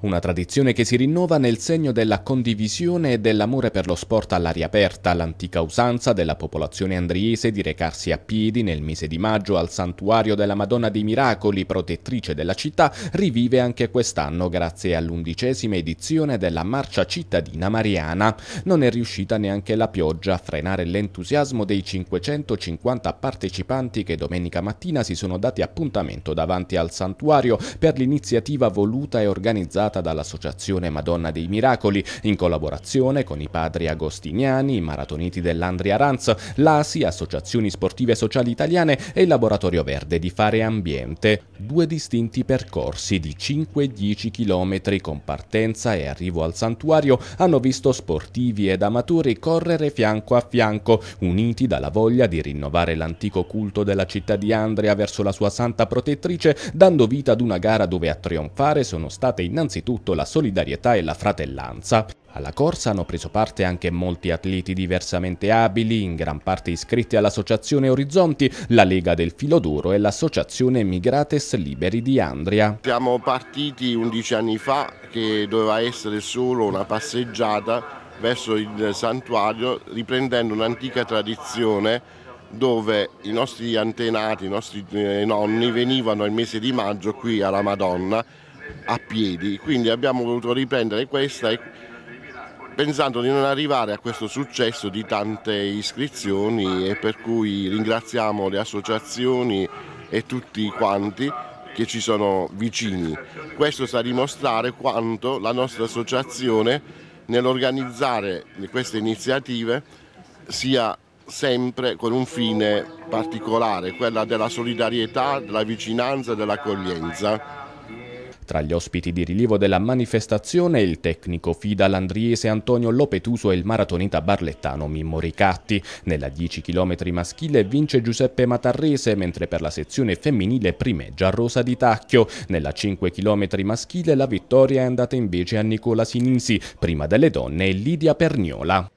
Una tradizione che si rinnova nel segno della condivisione e dell'amore per lo sport all'aria aperta, l'antica usanza della popolazione andriese di recarsi a piedi nel mese di maggio al santuario della Madonna dei Miracoli, protettrice della città, rivive anche quest'anno grazie all'undicesima edizione della Marcia Cittadina Mariana. Non è riuscita neanche la pioggia a frenare l'entusiasmo dei 550 partecipanti che domenica mattina si sono dati appuntamento davanti al santuario per l'iniziativa voluta e organizzata realizzata dall'Associazione Madonna dei Miracoli in collaborazione con i padri agostiniani, i maratoniti dell'Andria Ranz, l'ASI, Associazioni Sportive Sociali Italiane e il Laboratorio Verde di Fare Ambiente. Due distinti percorsi di 5-10 km con partenza e arrivo al santuario hanno visto sportivi ed amatori correre fianco a fianco, uniti dalla voglia di rinnovare l'antico culto della città di Andria verso la sua santa protettrice, dando vita ad una gara dove a trionfare sono state innanzitutto innanzitutto la solidarietà e la fratellanza, alla corsa hanno preso parte anche molti atleti diversamente abili, in gran parte iscritti all'Associazione Orizzonti, la Lega del Filo d'Oro e l'Associazione Migrates Liberi di Andria. Siamo partiti 11 anni fa che doveva essere solo una passeggiata verso il santuario riprendendo un'antica tradizione dove i nostri antenati, i nostri eh, nonni venivano il mese di maggio qui alla Madonna a piedi, quindi abbiamo voluto riprendere questa pensando di non arrivare a questo successo di tante iscrizioni e per cui ringraziamo le associazioni e tutti quanti che ci sono vicini. Questo sa dimostrare quanto la nostra associazione nell'organizzare queste iniziative sia sempre con un fine particolare, quella della solidarietà, della vicinanza e dell'accoglienza. Tra gli ospiti di rilievo della manifestazione il tecnico Fida Landriese Antonio Lopetuso e il maratonita barlettano Mimmo Ricatti. Nella 10 km maschile vince Giuseppe Matarrese, mentre per la sezione femminile primeggia Rosa Di Tacchio. Nella 5 km maschile la vittoria è andata invece a Nicola Sinisi, prima delle donne Lidia Perniola.